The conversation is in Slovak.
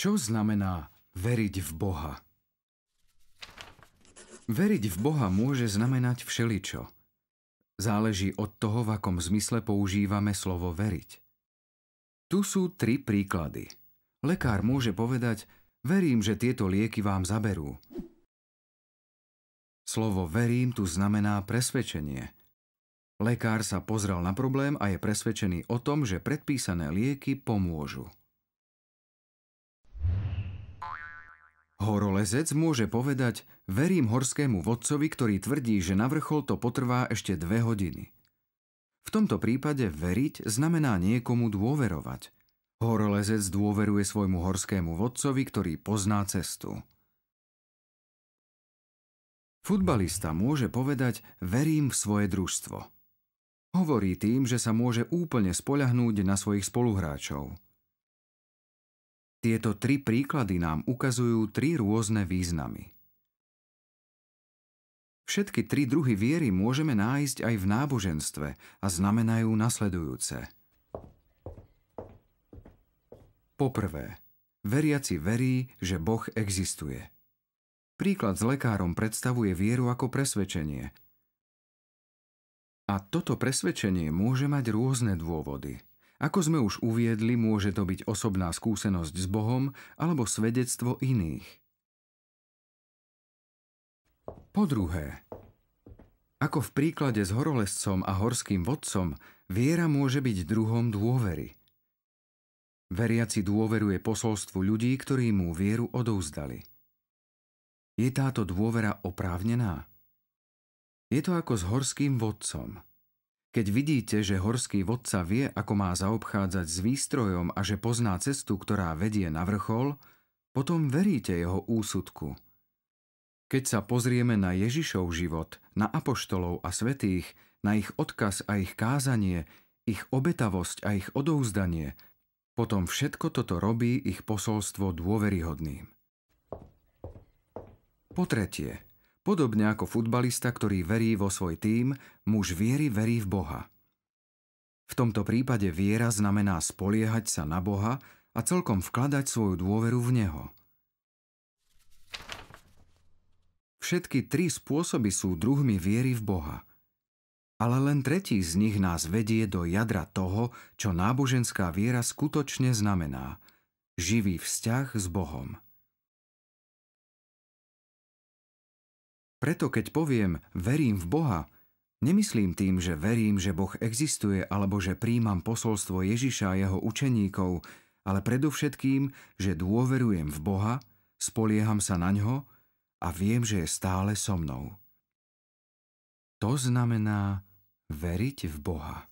Čo znamená veriť v Boha? Veriť v Boha môže znamenať všeličo. Záleží od toho, v akom zmysle používame slovo veriť. Tu sú tri príklady. Lekár môže povedať, verím, že tieto lieky vám zaberú. Slovo verím tu znamená presvedčenie. Lekár sa pozrel na problém a je presvedčený o tom, že predpísané lieky pomôžu. Horolezec môže povedať, verím horskému vodcovi, ktorý tvrdí, že na vrchol to potrvá ešte dve hodiny. V tomto prípade veriť znamená niekomu dôverovať. Horolezec dôveruje svojmu horskému vodcovi, ktorý pozná cestu. Futbalista môže povedať, verím v svoje družstvo. Hovorí tým, že sa môže úplne spoľahnúť na svojich spoluhráčov – tieto tri príklady nám ukazujú tri rôzne významy. Všetky tri druhy viery môžeme nájsť aj v náboženstve a znamenajú nasledujúce. Poprvé, veriaci verí, že Boh existuje. Príklad s lekárom predstavuje vieru ako presvedčenie. A toto presvedčenie môže mať rôzne dôvody – ako sme už uviedli, môže to byť osobná skúsenosť s Bohom alebo svedectvo iných. Po druhé, ako v príklade s horolescom a horským vodcom, viera môže byť druhom dôvery. Veriaci dôveruje posolstvu ľudí, ktorí mu vieru odovzdali. Je táto dôvera oprávnená? Je to ako s horským vodcom – keď vidíte, že horský vodca vie, ako má zaobchádzať s výstrojom a že pozná cestu, ktorá vedie na vrchol, potom veríte jeho úsudku. Keď sa pozrieme na Ježišov život, na apoštolov a svetých, na ich odkaz a ich kázanie, ich obetavosť a ich odovzdanie, potom všetko toto robí ich posolstvo dôveryhodným. Po tretie, Podobne ako futbalista, ktorý verí vo svoj tým, muž viery verí v Boha. V tomto prípade viera znamená spoliehať sa na Boha a celkom vkladať svoju dôveru v Neho. Všetky tri spôsoby sú druhmi viery v Boha. Ale len tretí z nich nás vedie do jadra toho, čo náboženská viera skutočne znamená – živý vzťah s Bohom. Preto keď poviem verím v Boha, nemyslím tým, že verím, že Boh existuje alebo že príjmam posolstvo Ježiša a jeho učeníkov, ale predovšetkým, že dôverujem v Boha, spolieham sa na ňo a viem, že je stále so mnou. To znamená veriť v Boha.